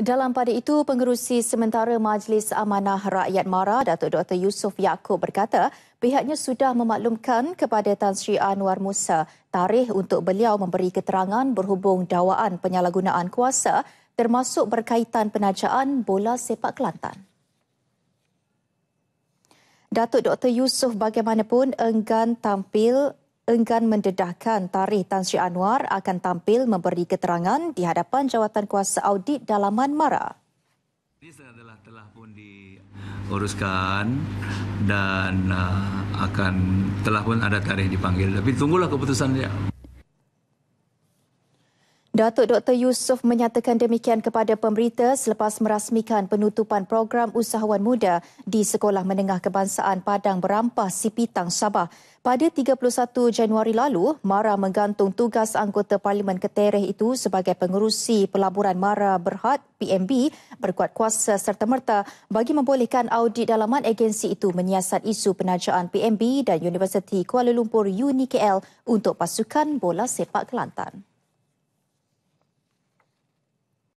Dalam pada itu, pengerusi sementara Majlis Amanah Rakyat Mara, Datuk Dr. Yusof Yaakob berkata, pihaknya sudah memaklumkan kepada Tan Sri Anwar Musa tarikh untuk beliau memberi keterangan berhubung dawaan penyalahgunaan kuasa termasuk berkaitan penajaan bola sepak Kelantan. Datuk Dr. Yusof bagaimanapun enggan tampil enggan mendedahkan tarikh Tan Sri Anwar akan tampil memberi keterangan di hadapan jawatan kuasa audit dalaman Mara. Ini adalah telah pun diuruskan dan uh, akan telah pun ada tarikh dipanggil. Tapi tunggulah keputusan Datuk Dr. Yusof menyatakan demikian kepada pemberita selepas merasmikan penutupan program usahawan muda di Sekolah Menengah Kebangsaan Padang Berampah Sipitang Sabah. Pada 31 Januari lalu, MARA menggantung tugas anggota Parlimen Ketereh itu sebagai pengurusi pelaburan MARA Berhad PMB berkuat kuasa serta-merta bagi membolehkan audit dalaman agensi itu menyiasat isu penajaan PMB dan Universiti Kuala Lumpur UNIKL untuk pasukan bola sepak Kelantan.